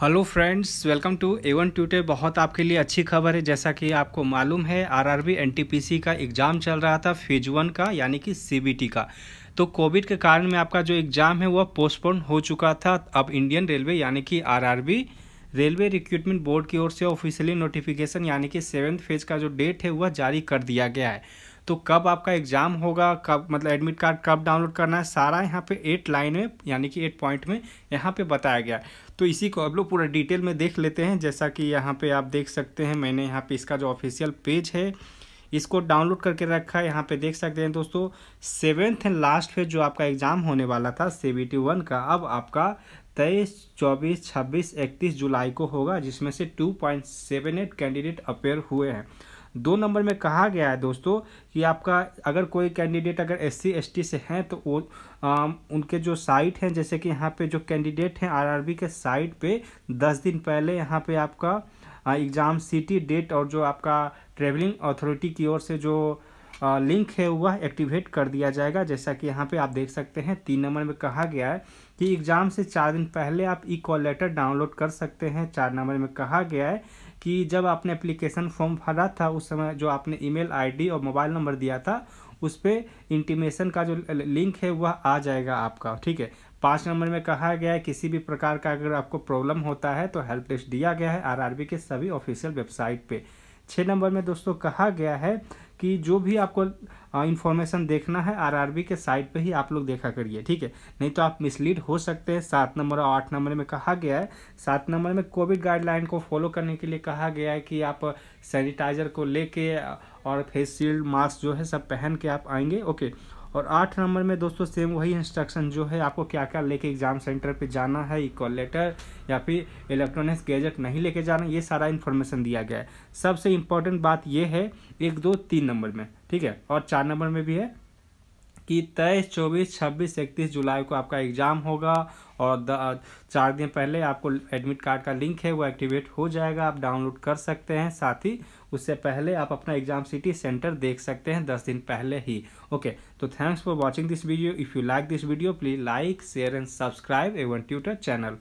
hello friends welcome to एवन ट्यूटे बहुत आपके लिए अच्छी खबर है जैसा कि आपको मालूम है आरआरबी एनटीपीसी का एग्ज़ाम चल रहा था फेज वन का यानी कि सीबीटी का तो कोविड के कारण में आपका जो एग्ज़ाम है वह पोस्टपोन हो चुका था अब इंडियन रेलवे यानी कि आरआरबी रेलवे रिक्रूटमेंट बोर्ड की ओर से ऑफिशियली नोटिफिकेशन यानी कि सेवन्थ फेज का जो डेट है वह जारी कर दिया गया है तो कब आपका एग्ज़ाम होगा कब मतलब एडमिट कार्ड कब डाउनलोड करना है सारा यहाँ पे एट लाइन में यानी कि एट पॉइंट में यहाँ पे बताया गया है तो इसी को अब लोग पूरा डिटेल में देख लेते हैं जैसा कि यहाँ पे आप देख सकते हैं मैंने यहाँ पे इसका जो ऑफिशियल पेज है इसको डाउनलोड करके रखा है यहाँ पे देख सकते हैं दोस्तों सेवेंथ एंड लास्ट फेज जो आपका एग्ज़ाम होने वाला था सी वन का अब आपका तेईस चौबीस छब्बीस इकतीस जुलाई को होगा जिसमें से two point seven eight candidate appear हुए हैं दो नंबर में कहा गया है दोस्तों कि आपका अगर कोई कैंडिडेट अगर एस सी से हैं तो वो आ, उनके जो साइट हैं जैसे कि यहाँ पे जो कैंडिडेट हैं आरआरबी के साइट पे दस दिन पहले यहाँ पे आपका एग्ज़ाम सिटी डेट और जो आपका ट्रेवलिंग अथॉरिटी की ओर से जो लिंक है वह एक्टिवेट कर दिया जाएगा जैसा कि यहाँ पे आप देख सकते हैं तीन नंबर में कहा गया है कि एग्ज़ाम से चार दिन पहले आप ई कॉल लेटर डाउनलोड कर सकते हैं चार नंबर में कहा गया है कि जब आपने एप्लीकेशन फॉर्म भरा था उस समय जो आपने ईमेल आईडी और मोबाइल नंबर दिया था उस पर इंटीमेशन का जो लिंक है वह आ जाएगा आपका ठीक है पाँच नंबर में कहा गया है किसी भी प्रकार का अगर आपको प्रॉब्लम होता है तो हेल्प डेस्क दिया गया है आरआरबी के सभी ऑफिशियल वेबसाइट पे छः नंबर में दोस्तों कहा गया है कि जो भी आपको इन्फॉर्मेशन देखना है आरआरबी के साइट पे ही आप लोग देखा करिए ठीक है नहीं तो आप मिसलीड हो सकते हैं सात नंबर और आठ नंबर में कहा गया है सात नंबर में कोविड गाइडलाइन को फॉलो करने के लिए कहा गया है कि आप सैनिटाइजर को लेके और फेस शील्ड मास्क जो है सब पहन के आप आएंगे ओके और आठ नंबर में दोस्तों सेम वही इंस्ट्रक्शन जो है आपको क्या क्या लेके एग्ज़ाम सेंटर पे जाना है इक्वल लेटर या फिर इलेक्ट्रॉनिक्स गैजेट नहीं लेके जाना ये सारा इन्फॉर्मेशन दिया गया है सबसे इम्पॉर्टेंट बात ये है एक दो तीन नंबर में ठीक है और चार नंबर में भी है कि तेईस चौबीस छब्बीस इकतीस जुलाई को आपका एग्ज़ाम होगा और द, चार दिन पहले आपको एडमिट कार्ड का लिंक है वो एक्टिवेट हो जाएगा आप डाउनलोड कर सकते हैं साथ ही उससे पहले आप अपना एग्जाम सिटी सेंटर देख सकते हैं दस दिन पहले ही ओके तो thanks for watching this video if you like this video please like share and subscribe एवं ट्यूटर चैनल